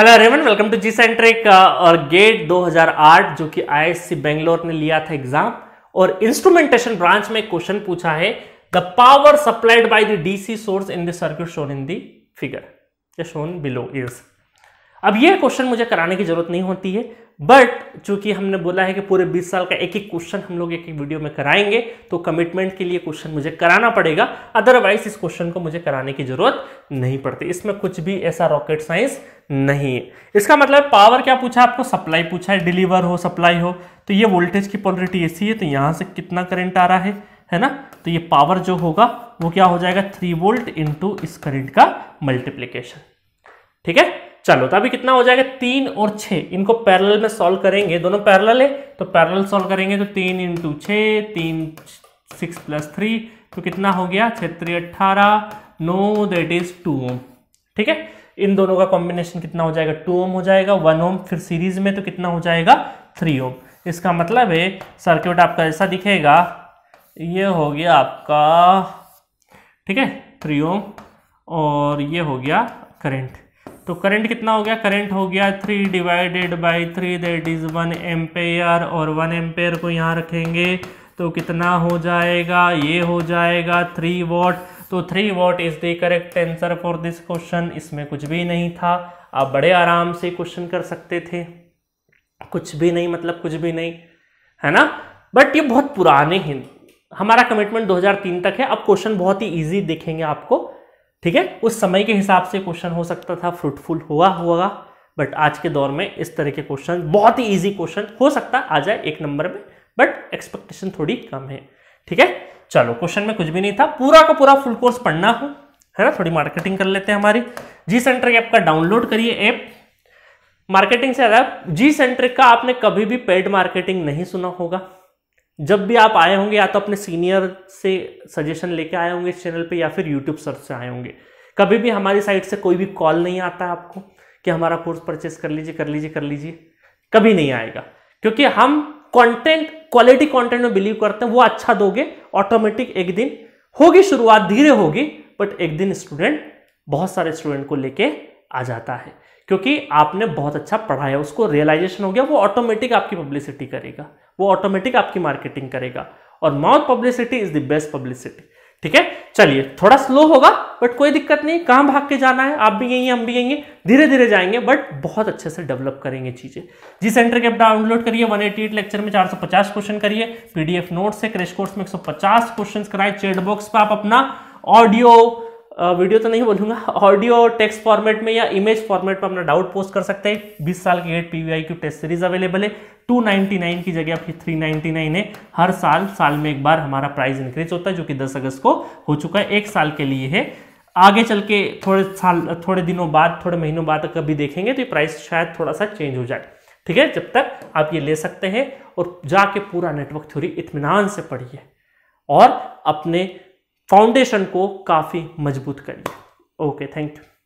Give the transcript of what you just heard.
hello रेवन welcome to G centric और GATE 2008 जो कि आईएससी बेंगलोर ने लिया था एग्जाम और इंस्ट्रूमेंटेशन ब्रांच में क्वेश्चन पूछा है the power supplied by the DC source in the circuit shown in the figure shown below is अब यह क्वेश्चन मुझे कराने की जरूरत नहीं होती है बट चूंकि हमने बोला है कि पूरे 20 साल का एक एक क्वेश्चन हम लोग एक एक वीडियो में कराएंगे तो कमिटमेंट के लिए क्वेश्चन मुझे कराना पड़ेगा अदरवाइज इस क्वेश्चन को मुझे कराने की जरूरत नहीं पड़ती इसमें कुछ भी ऐसा रॉकेट साइंस नहीं है इसका मतलब पावर क्या पूछा आपको सप्लाई पूछा है डिलीवर हो सप्लाई हो तो ये वोल्टेज की पॉलिटी ऐसी है तो यहाँ से कितना करेंट आ रहा है है ना तो ये पावर जो होगा वो क्या हो जाएगा थ्री वोल्ट इंटू इस करेंट का मल्टीप्लीकेशन ठीक है चलो तो अभी कितना हो जाएगा तीन और छः इनको पैरल में सॉल्व करेंगे दोनों पैरल है तो पैरल सॉल्व करेंगे तो तीन इंटू छः तीन सिक्स प्लस थ्री तो कितना हो गया क्षेत्रीय अट्ठारह no that is two ohm ठीक है इन दोनों का कॉम्बिनेशन कितना हो जाएगा टू ओम हो जाएगा वन ओम फिर सीरीज में तो कितना हो जाएगा थ्री ओम इसका मतलब है सर्क्यूट आपका ऐसा दिखेगा ये हो गया आपका ठीक है थ्री ओम और ये हो गया करेंट तो करंट कितना हो गया करंट हो गया three divided by three that is one ampere और वन एम्पेयर को यहाँ रखेंगे तो कितना हो जाएगा ये हो जाएगा थ्री वॉट तो three watt is the correct answer for this question इसमें कुछ भी नहीं था आप बड़े आराम से क्वेश्चन कर सकते थे कुछ भी नहीं मतलब कुछ भी नहीं है ना बट ये बहुत पुराने हैं हमारा कमिटमेंट 2003 तक है अब क्वेश्चन बहुत ही इजी देखेंगे आपको ठीक है उस समय के हिसाब से क्वेश्चन हो सकता था फ्रूटफुल हुआ होगा बट आज के दौर में इस तरह के क्वेश्चन बहुत ही ईजी क्वेश्चन हो सकता आ जाए एक नंबर में बट एक्सपेक्टेशन थोड़ी कम है ठीक है चलो क्वेश्चन में कुछ भी नहीं था पूरा का पूरा फुल कोर्स पढ़ना हो है ना थोड़ी मार्केटिंग कर लेते हैं हमारी जी सेंटर ऐप का डाउनलोड करिए ऐप मार्केटिंग से ज्यादा जी सेंट्रिक का आपने कभी भी पेड मार्केटिंग नहीं सुना होगा जब भी आप आए होंगे या तो अपने सीनियर से सजेशन लेके आए होंगे इस चैनल पे या फिर यूट्यूब सर्च से आए होंगे कभी भी हमारी साइट से कोई भी कॉल नहीं आता है आपको कि हमारा कोर्स परचेस कर लीजिए कर लीजिए कर लीजिए कभी नहीं आएगा क्योंकि हम कंटेंट क्वालिटी कंटेंट में बिलीव करते हैं वो अच्छा दोगे ऑटोमेटिक एक दिन होगी शुरुआत धीरे होगी बट एक दिन स्टूडेंट बहुत सारे स्टूडेंट को लेके आ जाता है क्योंकि आपने बहुत अच्छा पढ़ाया उसको रियलाइजेशन हो गया वो ऑटोमेटिक आपकी पब्लिसिटी करेगा वो ऑटोमेटिक आपकी मार्केटिंग करेगा और mouth publicity is the best publicity ठीक है चलिए थोड़ा स्लो होगा बट कोई दिक्कत नहीं कहां भाग के जाना है आप भी यहीं हम भी यहीं धीरे धीरे जाएंगे बट बहुत अच्छे से डेवलप करेंगे चीज़ें जी सेंटर के डाउनलोड करिए 188 लेक्चर में 450 क्वेश्चन करिए पीडीएफ नोट से क्रेश कोर्स में 150 क्वेश्चंस कराए चैट बॉक्स पर आप अपना ऑडियो वीडियो तो नहीं बोलूंगा ऑडियो और टेक्स्ट फॉर्मेट में या इमेज फॉर्मेट में अपना डाउट पोस्ट कर सकते हैं बीस साल की एट पी की टेस्ट सीरीज अवेलेबल है 299 की जगह आपकी 399 है हर साल साल में एक बार हमारा प्राइस इंक्रीज होता है जो कि 10 अगस्त को हो चुका है एक साल के लिए है आगे चल के थोड़े साल थोड़े दिनों बाद थोड़े महीनों बाद कभी देखेंगे तो ये प्राइस शायद थोड़ा सा चेंज हो जाए ठीक है जब तक आप ये ले सकते हैं और जाके पूरा नेटवर्क थ्योरी इतमान से पढ़िए और अपने फाउंडेशन को काफ़ी मजबूत करिए ओके थैंक यू